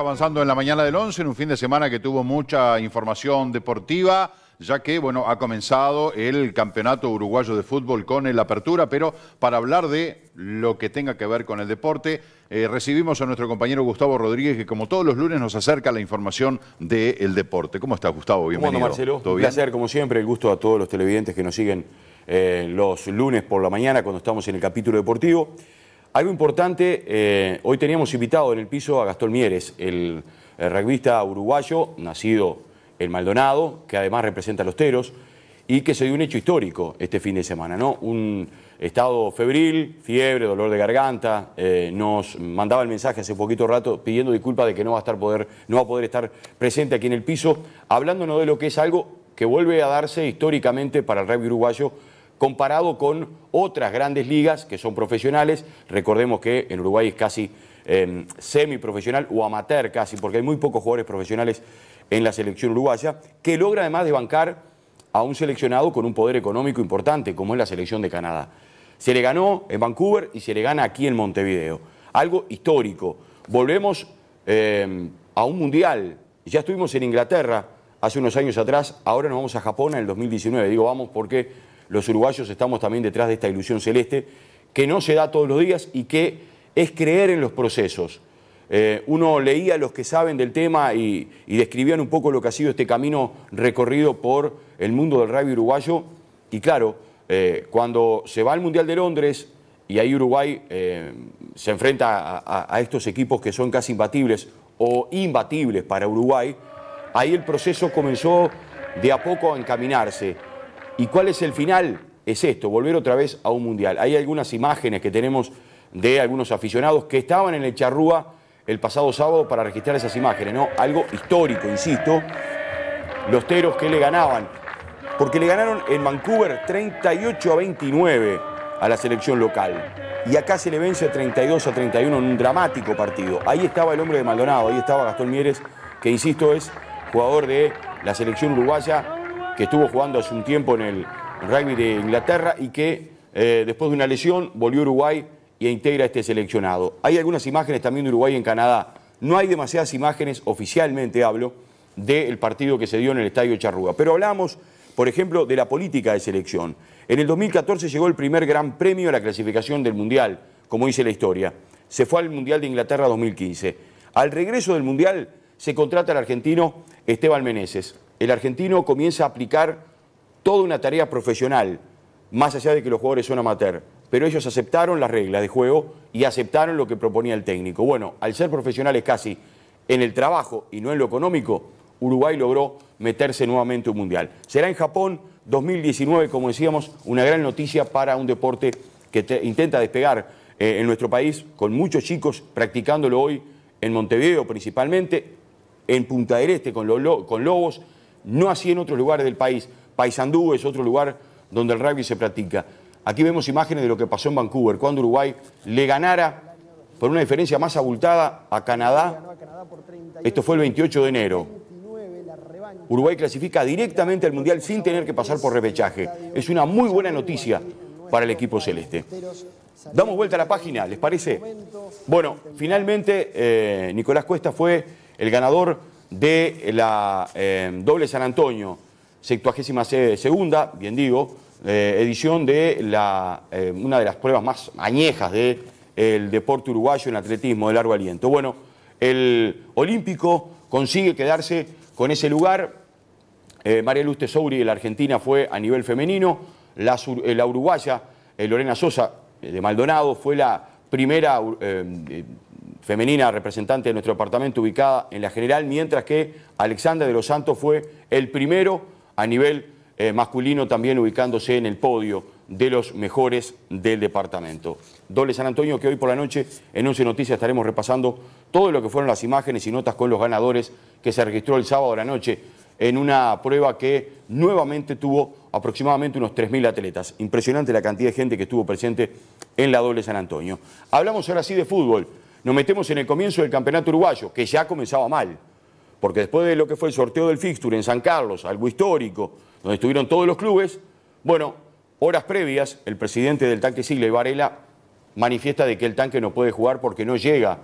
avanzando en la mañana del 11, en un fin de semana que tuvo mucha información deportiva, ya que, bueno, ha comenzado el Campeonato Uruguayo de Fútbol con el Apertura, pero para hablar de lo que tenga que ver con el deporte, eh, recibimos a nuestro compañero Gustavo Rodríguez, que como todos los lunes nos acerca la información del deporte. ¿Cómo estás, Gustavo? Bienvenido. ¿Cómo Marcelo? Un placer, como siempre, el gusto a todos los televidentes que nos siguen eh, los lunes por la mañana cuando estamos en el capítulo deportivo. Algo importante, eh, hoy teníamos invitado en el piso a Gastón Mieres, el, el eh, uruguayo, nacido en Maldonado, que además representa a los teros, y que se dio un hecho histórico este fin de semana, ¿no? Un estado febril, fiebre, dolor de garganta, eh, nos mandaba el mensaje hace poquito rato pidiendo disculpas de que no va, a estar poder, no va a poder estar presente aquí en el piso, hablándonos de lo que es algo que vuelve a darse históricamente para el rugby uruguayo comparado con otras grandes ligas que son profesionales. Recordemos que en Uruguay es casi em, semiprofesional o amateur casi, porque hay muy pocos jugadores profesionales en la selección uruguaya, que logra además de bancar a un seleccionado con un poder económico importante, como es la selección de Canadá. Se le ganó en Vancouver y se le gana aquí en Montevideo. Algo histórico. Volvemos em, a un mundial. Ya estuvimos en Inglaterra hace unos años atrás, ahora nos vamos a Japón en el 2019. Digo vamos porque los uruguayos estamos también detrás de esta ilusión celeste que no se da todos los días y que es creer en los procesos. Eh, uno leía a los que saben del tema y, describían un poco lo que ha sido este camino recorrido por el mundo del rugby uruguayo. Y claro, eh, cuando se va al Mundial de Londres y ahí Uruguay eh, se enfrenta a, a estos equipos que son casi imbatibles o imbatibles para Uruguay, ahí el proceso comenzó de a poco a encaminarse. ¿Y cuál es el final? Es esto, volver otra vez a un mundial. Hay algunas imágenes que tenemos de algunos aficionados que estaban en el charrúa el pasado sábado para registrar esas imágenes, ¿no? Algo histórico, insisto. Los teros que le ganaban, porque le ganaron en Vancouver 38 a 29 a la selección local. Y acá se le vence 32 a 31 en un dramático partido. Ahí estaba el hombre de Maldonado, ahí estaba Gastón Mieres, que insisto es jugador de la selección uruguaya que estuvo jugando hace un tiempo en el rugby de Inglaterra y que eh, después de una lesión volvió a Uruguay e integra este seleccionado. Hay algunas imágenes también de Uruguay en Canadá. No hay demasiadas imágenes, oficialmente hablo, del partido que se dio en el Estadio Charrúa. Pero hablamos, por ejemplo, de la política de selección. En el 2014 llegó el primer gran premio a la clasificación del Mundial, como dice la historia. Se fue al Mundial de Inglaterra 2015. Al regreso del Mundial se contrata al argentino Esteban Meneses el argentino comienza a aplicar toda una tarea profesional, más allá de que los jugadores son amateur. Pero ellos aceptaron las reglas de juego y aceptaron lo que proponía el técnico. Bueno, al ser profesionales casi en el trabajo y no en lo económico, Uruguay logró meterse nuevamente un mundial. Será en Japón 2019, como decíamos, una gran noticia para un deporte que intenta despegar eh, en nuestro país, con muchos chicos practicándolo hoy en Montevideo principalmente, en Punta del Este con, con Lobos, no así en otros lugares del país. Paysandú es otro lugar donde el rugby se practica. Aquí vemos imágenes de lo que pasó en Vancouver, cuando Uruguay le ganara por una diferencia más abultada a Canadá. Esto fue el 28 de enero. Uruguay clasifica directamente al Mundial sin tener que pasar por repechaje. Es una muy buena noticia para el equipo celeste. Damos vuelta a la página, ¿les parece? Bueno, finalmente eh, Nicolás Cuesta fue el ganador de la eh, Doble San Antonio, 72 segunda, bien digo, eh, edición de la, eh, una de las pruebas más añejas del deporte uruguayo en atletismo de largo aliento. Bueno, el olímpico consigue quedarse con ese lugar. María Luz Tesouri de la Argentina fue a nivel femenino. La, la uruguaya Lorena Sosa de Maldonado fue la primera femenina representante de nuestro departamento ubicada en la general, mientras que Alexander de los Santos fue el primero a nivel eh, masculino también ubicándose en el podio de los mejores del departamento. Doble San Antonio que hoy por la noche en 11 Noticias estaremos repasando todo lo que fueron las imágenes y notas con los ganadores que se registró el sábado de la noche en una prueba que nuevamente tuvo aproximadamente unos 3.000 atletas. Impresionante la cantidad de gente que estuvo presente en la Doble San Antonio. Hablamos ahora sí de fútbol nos metemos en el comienzo del campeonato uruguayo, que ya comenzaba mal. Porque después de lo que fue el sorteo del fixture en San Carlos, algo histórico, donde estuvieron todos los clubes, bueno, horas previas, el presidente del tanque Sigle Varela manifiesta de que el tanque no puede jugar porque no llega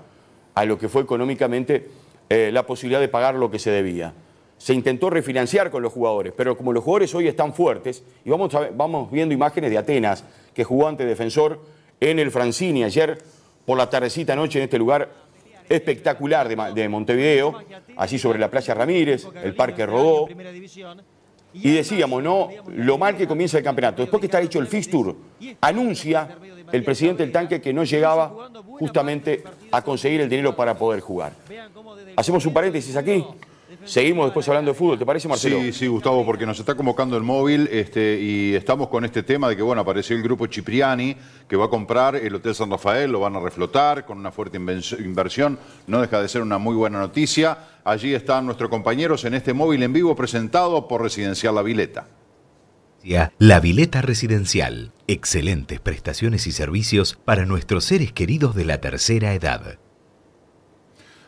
a lo que fue económicamente eh, la posibilidad de pagar lo que se debía. Se intentó refinanciar con los jugadores, pero como los jugadores hoy están fuertes, y vamos, vamos viendo imágenes de Atenas, que jugó ante defensor en el Francini ayer, por la tardecita noche en este lugar espectacular de, Montevideo, así sobre la Playa Ramírez, el Parque Rodó. Y decíamos, ¿no? Lo mal que comienza el campeonato. Después que está hecho el fixture, anuncia el presidente del tanque que no llegaba justamente a conseguir el dinero para poder jugar. Hacemos un paréntesis aquí. Seguimos después hablando de fútbol, ¿te parece, Marcelo? Sí, sí, Gustavo, porque nos está convocando el móvil este, y estamos con este tema de que, bueno, apareció el grupo Cipriani que va a comprar el Hotel San Rafael, lo van a reflotar con una fuerte inversión, no deja de ser una muy buena noticia. Allí están nuestros compañeros en este móvil en vivo presentado por Residencial La Vileta. La Vileta Residencial, excelentes prestaciones y servicios para nuestros seres queridos de la tercera edad.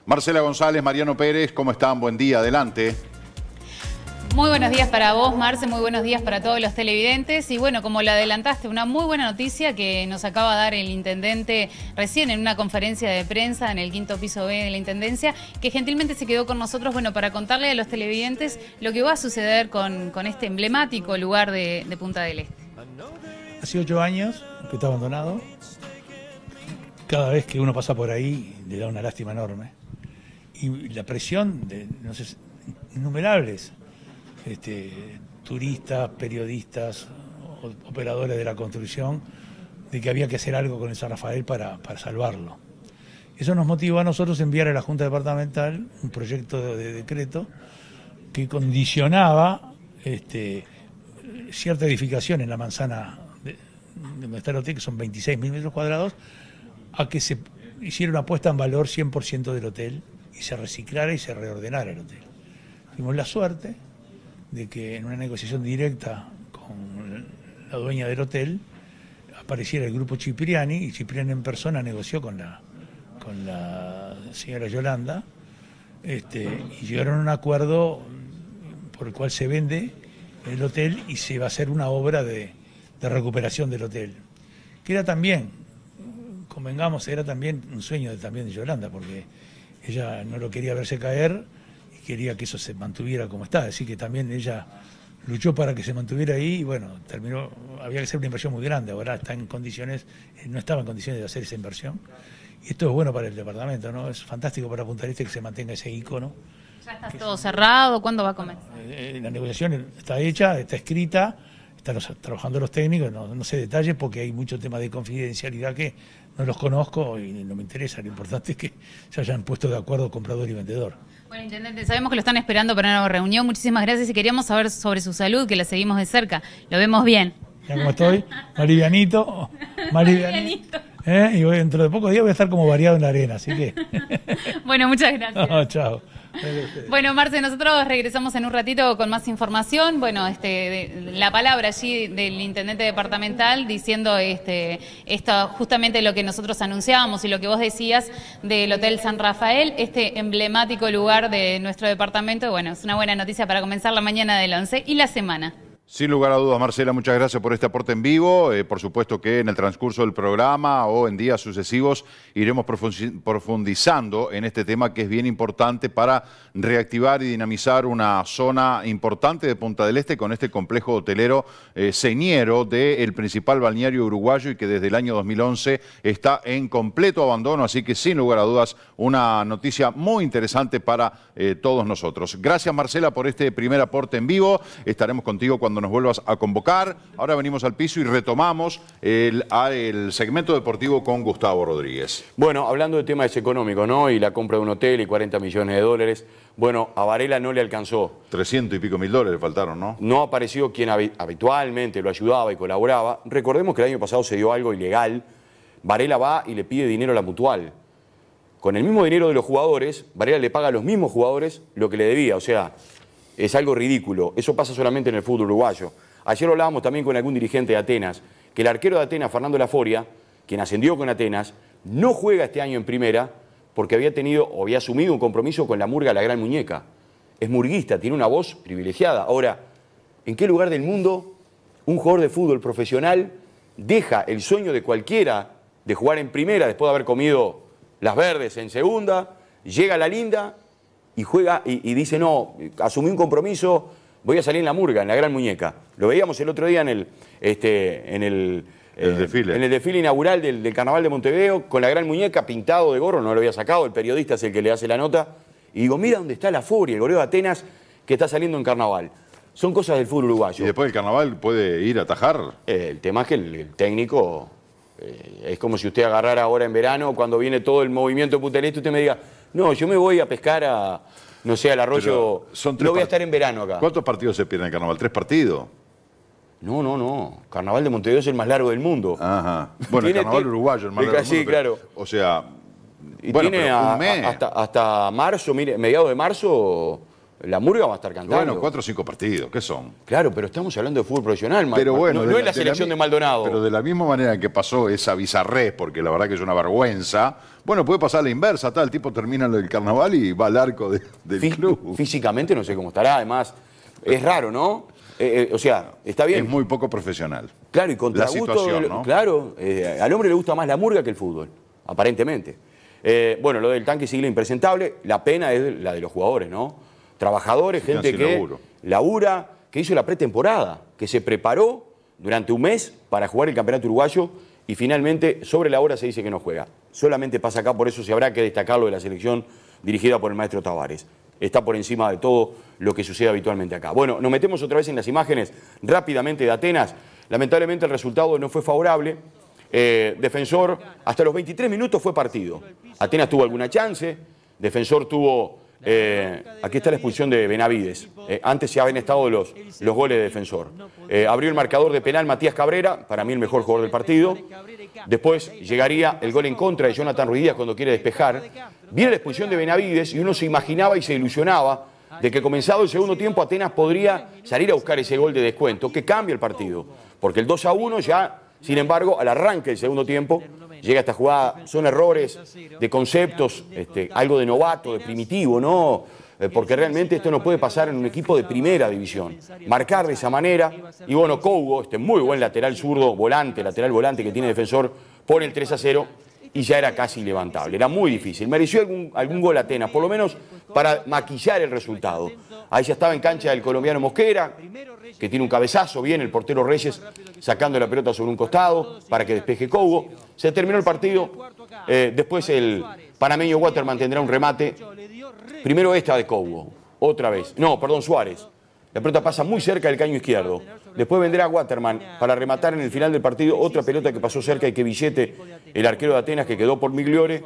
Marcela González, Mariano Pérez, ¿cómo están? Buen día, adelante. Muy buenos días para vos, Marce, muy buenos días para todos los televidentes. Y bueno, como lo adelantaste, una muy buena noticia que nos acaba de dar el intendente recién en una conferencia de prensa en el quinto piso B de la intendencia, que gentilmente se quedó con nosotros, bueno, para contarle a los televidentes lo que va a suceder con, este emblemático lugar de Punta del Este. Hace ocho años que está abandonado. Cada vez que uno pasa por ahí le da una lástima enorme y la presión de innumerables este, turistas, periodistas, operadores de la construcción, de que había que hacer algo con el San Rafael para, salvarlo. Eso nos motivó a nosotros enviar a la Junta Departamental un proyecto de, decreto que condicionaba este, cierta edificación en la manzana de, donde está hotel, que son 26.000 metros cuadrados, a que se hiciera una apuesta en valor 100% del hotel y se reciclara y se reordenara el hotel. Tuvimos la suerte de que en una negociación directa con la dueña del hotel apareciera el grupo Cipriani y Cipriani en persona negoció con la, con la señora Yolanda este, y llegaron a un acuerdo por el cual se vende el hotel y se va a hacer una obra de, recuperación del hotel, que era también, convengamos, era también un sueño también de Yolanda, porque ella no lo quería verse caer y quería que eso se mantuviera como está. Así que también ella luchó para que se mantuviera ahí y bueno, terminó, había que hacer una inversión muy grande, ahora está en condiciones, eh, no estaba en condiciones de hacer esa inversión. Y esto es bueno para el departamento, ¿no? Es fantástico para Punta Este que se mantenga ese icono. ¿Ya está todo cerrado? ¿Cuándo va a comenzar? Eh, eh, la negociación está hecha, está escrita están trabajando los técnicos, no, no, sé detalles porque hay muchos temas de confidencialidad que no los conozco y no me interesa. Lo importante es que se hayan puesto de acuerdo comprador y vendedor. Bueno, Intendente, sabemos que lo están esperando para una reunión. Muchísimas gracias y queríamos saber sobre su salud, que la seguimos de cerca. Lo vemos bien. Ya estoy, Marivianito. Marivianito. ¿Eh? Y dentro de pocos días voy a estar como variado en la arena, así que. bueno, muchas gracias. chao. Bueno, Marce, nosotros regresamos en un ratito con más información. Bueno, este, la palabra allí del intendente departamental diciendo este, esto, justamente lo que nosotros anunciábamos y lo que vos decías del Hotel San Rafael, este emblemático lugar de nuestro departamento. Bueno, es una buena noticia para comenzar la mañana del 11 y la semana. Sin lugar a dudas, Marcela, muchas gracias por este aporte en vivo. Eh, por supuesto que en el transcurso del programa o en días sucesivos iremos profundizando en este tema que es bien importante para reactivar y dinamizar una zona importante de Punta del Este con este complejo hotelero eh, señero del principal balneario uruguayo y que desde el año 2011 está en completo abandono. Así que sin lugar a dudas, una noticia muy interesante para eh, todos nosotros. Gracias Marcela por este primer aporte en vivo, estaremos contigo cuando nos vuelvas a convocar. Ahora venimos al piso y retomamos el, segmento deportivo con Gustavo Rodríguez. Bueno, hablando de temas económicos, ¿no? Y la compra de un hotel y 40 millones de dólares. Bueno, a Varela no le alcanzó. 300 y pico mil dólares le faltaron, ¿no? No apareció quien habitualmente lo ayudaba y colaboraba. Recordemos que el año pasado se dio algo ilegal. Varela va y le pide dinero a la mutual con el mismo dinero de los jugadores, Varela le paga a los mismos jugadores lo que le debía. O sea, es algo ridículo. Eso pasa solamente en el fútbol uruguayo. Ayer hablábamos también con algún dirigente de Atenas, que el arquero de Atenas, Fernando Laforia, quien ascendió con Atenas, no juega este año en primera porque había tenido o había asumido un compromiso con la murga La Gran Muñeca. Es murguista, tiene una voz privilegiada. Ahora, ¿en qué lugar del mundo un jugador de fútbol profesional deja el sueño de cualquiera de jugar en primera después de haber comido las Verdes en segunda, llega la linda y juega y, dice, no, asumí un compromiso, voy a salir en la murga, en la gran muñeca. Lo veíamos el otro día en el, este, en el, eh, desfile. En el desfile inaugural del, Carnaval de Montevideo, con la gran muñeca pintado de gorro, no lo había sacado, el periodista es el que le hace la nota. Y digo, mira dónde está la furia, el goleo de Atenas que está saliendo en carnaval. Son cosas del fútbol uruguayo. ¿Y después del carnaval puede ir a atajar? el tema es que el técnico eh, es como si usted agarrara ahora en verano, cuando viene todo el movimiento putelito, usted me diga, no, yo me voy a pescar a, no sé, al arroyo. no voy a estar en verano acá. ¿Cuántos partidos se pierden en carnaval? ¿Tres partidos? No, no, no. Carnaval de Montevideo es el más largo del mundo. Ajá. Bueno, el carnaval uruguayo, el más largo del mundo. Sí, claro. o sea. Y hasta, hasta marzo, mire, mediados de marzo la Murga va a estar cantando. Bueno, cuatro o cinco partidos, ¿qué son? Claro, pero estamos hablando de fútbol profesional, pero bueno, no, es la selección de, Maldonado. Pero de la misma manera que pasó esa bizarrés, porque la verdad que es una vergüenza, bueno, puede pasar la inversa, tal, el tipo termina lo del carnaval y va al arco del club. Físicamente no sé cómo estará, además, es raro, ¿no? Eh, eh, o sea, está bien. Es muy poco profesional. Claro, y contra la situación, Claro, eh, al hombre le gusta más la murga que el fútbol, aparentemente. bueno, lo del tanque sigue impresentable, la pena es la de los jugadores, ¿no? Trabajadores, gente que labura, que hizo la pretemporada, que se preparó durante un mes para jugar el Campeonato Uruguayo y finalmente sobre la hora se dice que no juega. Solamente pasa acá, por eso se habrá que destacarlo de la selección dirigida por el maestro Tavares. Está por encima de todo lo que sucede habitualmente acá. Bueno, nos metemos otra vez en las imágenes rápidamente de Atenas. Lamentablemente el resultado no fue favorable. Eh, defensor, hasta los 23 minutos fue partido. Atenas tuvo alguna chance, Defensor tuvo eh, aquí está la expulsión de Benavides. Eh, antes se habían estado los, los goles de defensor. Eh, abrió el marcador de penal Matías Cabrera, para mí el mejor jugador del partido. Después llegaría el gol en contra de Jonathan Ruidías cuando quiere despejar. Viene la expulsión de Benavides y uno se imaginaba y se ilusionaba de que comenzado el segundo tiempo Atenas podría salir a buscar ese gol de descuento que cambia el partido. Porque el 2 a 1 ya, sin embargo, al arranque del segundo tiempo llega esta jugada, son errores de conceptos, este, algo de novato, de primitivo, ¿no? Eh, porque realmente esto no puede pasar en un equipo de primera división. Marcar de esa manera, y bueno, Cougo, este muy buen lateral zurdo, volante, lateral volante que tiene defensor, pone el 3 a 0 y ya era casi levantable. Era muy difícil. Mereció algún, algún gol Atenas, por lo menos para maquillar el resultado. Ahí ya estaba en cancha el colombiano Mosquera, que tiene un cabezazo bien, el portero Reyes sacando la pelota sobre un costado para que despeje Cobo. Se terminó el partido. Eh, después el panameño Water mantendrá un remate. Primero esta de Cobo. otra vez. No, perdón, Suárez. La pelota pasa muy cerca del caño izquierdo. Después vendrá Waterman para rematar en el final del partido otra pelota que pasó cerca y que Billete, el arquero de Atenas que quedó por Migliore,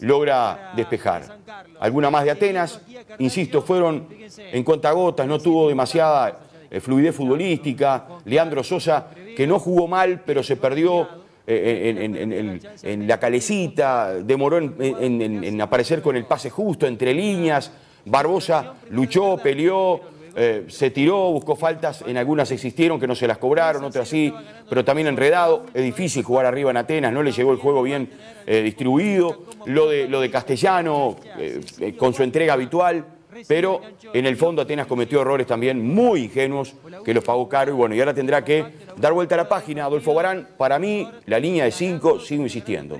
logra despejar. Alguna más de Atenas, insisto, fueron en cuentagotas, no tuvo demasiada eh, fluidez futbolística. Leandro Sosa, que no jugó mal, pero se perdió eh, en, en la calecita, demoró en aparecer con el pase justo, entre líneas. Barbosa luchó, peleó, eh, se tiró, buscó faltas, en algunas existieron que no se las cobraron, otras sí, pero también enredado. Es difícil jugar arriba en Atenas, no le llegó el juego bien eh, distribuido. Lo de, lo de Castellano, eh, con su entrega habitual, pero en el fondo Atenas cometió errores también muy ingenuos que los pagó caro y bueno, y ahora tendrá que dar vuelta a la página. Adolfo Barán, para mí, la línea de 5, sigo insistiendo.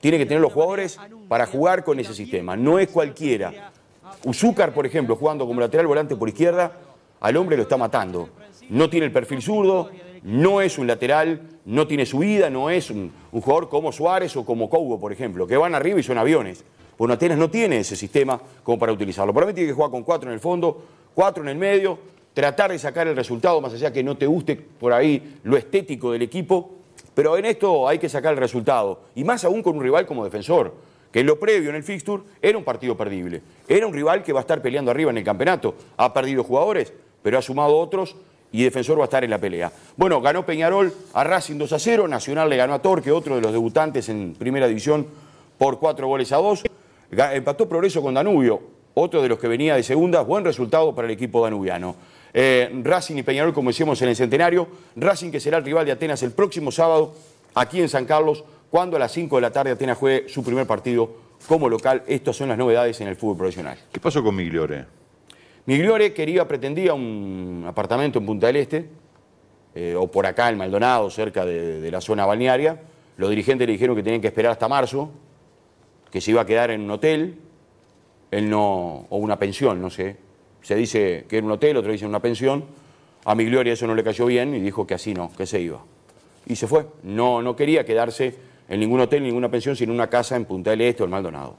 Tiene que tener los jugadores para jugar con ese sistema. No es cualquiera Uzúcar, por ejemplo, jugando como lateral volante por izquierda, al hombre lo está matando. No tiene el perfil zurdo, no es un lateral, no tiene subida, no es un, jugador como Suárez o como Cougo, por ejemplo, que van arriba y son aviones. Bueno, Atenas no tiene ese sistema como para utilizarlo. Para tiene que jugar con cuatro en el fondo, cuatro en el medio, tratar de sacar el resultado, más allá que no te guste por ahí lo estético del equipo, pero en esto hay que sacar el resultado, y más aún con un rival como defensor que lo previo en el fixture era un partido perdible. Era un rival que va a estar peleando arriba en el campeonato. Ha perdido jugadores, pero ha sumado otros y Defensor va a estar en la pelea. Bueno, ganó Peñarol a Racing 2 a 0, Nacional le ganó a Torque, otro de los debutantes en Primera División, por 4 goles a 2. Empató Progreso con Danubio, otro de los que venía de segunda, buen resultado para el equipo danubiano. Eh, Racing y Peñarol, como decíamos en el centenario, Racing que será el rival de Atenas el próximo sábado aquí en San Carlos cuando a las 5 de la tarde Atenas juegue su primer partido como local. Estas son las novedades en el fútbol profesional. ¿Qué pasó con Migliore? Migliore quería, pretendía un apartamento en Punta del Este, eh, o por acá en Maldonado, cerca de, la zona balnearia. Los dirigentes le dijeron que tenían que esperar hasta marzo, que se iba a quedar en un hotel, él no, o una pensión, no sé. Se dice que era un hotel, otro dice una pensión. A Migliore eso no le cayó bien y dijo que así no, que se iba. Y se fue. No, no quería quedarse en ningún hotel, ninguna pensión, sino una casa en Punta del Este o en Maldonado.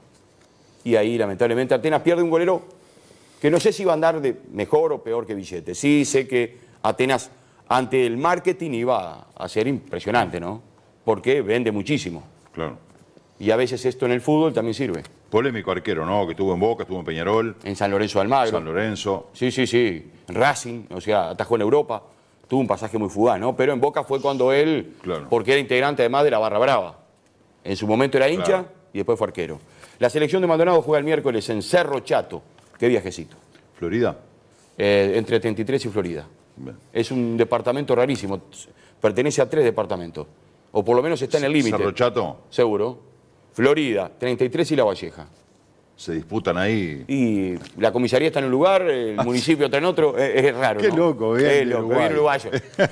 Y ahí, lamentablemente, Atenas pierde un golero que no sé si va a andar de mejor o peor que Billete. Sí, sé que Atenas, ante el marketing, iba a ser impresionante, ¿no? Porque vende muchísimo. Claro. Y a veces esto en el fútbol también sirve. Polémico arquero, ¿no? Que estuvo en Boca, estuvo en Peñarol. En San Lorenzo Almagro. San Lorenzo. Sí, sí, sí. Racing, o sea, atajó en Europa. Tuvo un pasaje muy fugaz, ¿no? Pero en Boca fue cuando él, claro. porque era integrante además de la Barra Brava. En su momento era hincha y después fue arquero. La selección de Maldonado juega el miércoles en Cerro Chato. Qué viajecito. ¿Florida? Eh, entre 33 y Florida. Es un departamento rarísimo. Pertenece a tres departamentos. O por lo menos está en el límite. ¿Cerro Chato? Seguro. Florida, 33 y La Valleja. Se disputan ahí. Y la comisaría está en un lugar, el municipio está en otro. Eh, es, raro. Qué loco, bien. loco,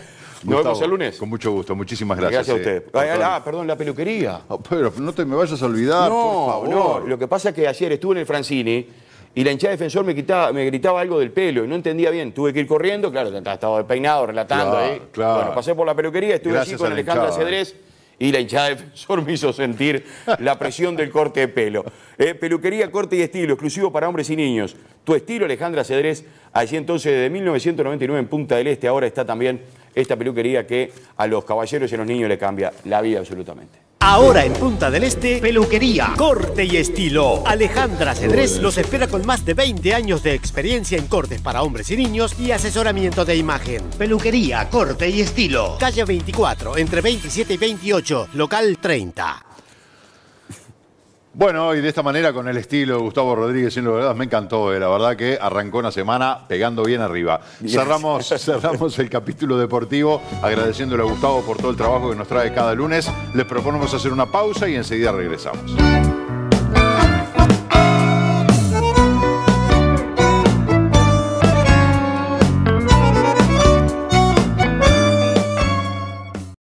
Nos vemos el lunes. Con mucho gusto, muchísimas gracias. Gracias a eh, usted. ah, perdón, la peluquería. pero no te me vayas a olvidar, no, por favor. No, lo que pasa es que ayer estuve en el Francini y la hinchada defensor me, gritaba algo del pelo y no entendía bien. Tuve que ir corriendo, claro, estaba peinado, relatando claro, ahí. Bueno, pasé por la peluquería, estuve allí con Alejandra Cedrés y la hinchada defensor me hizo sentir la presión del corte de pelo. Eh, peluquería, corte y estilo, exclusivo para hombres y niños. Tu estilo, Alejandra Cedrés, allí entonces desde 1999 en Punta del Este, ahora está también esta peluquería que a los caballeros y a los niños le cambia la vida absolutamente. Ahora en Punta del Este, peluquería, corte y estilo. Alejandra Cedrés los espera con más de 20 años de experiencia en cortes para hombres y niños y asesoramiento de imagen. Peluquería, corte y estilo. Calle 24, entre 27 y 28, local 30. Bueno, y de esta manera, con el estilo de Gustavo Rodríguez, sin lugar me encantó. Eh. la verdad que arrancó una semana pegando bien arriba. Cerramos, cerramos el capítulo deportivo agradeciéndole a Gustavo por todo el trabajo que nos trae cada lunes. Les proponemos hacer una pausa y enseguida regresamos.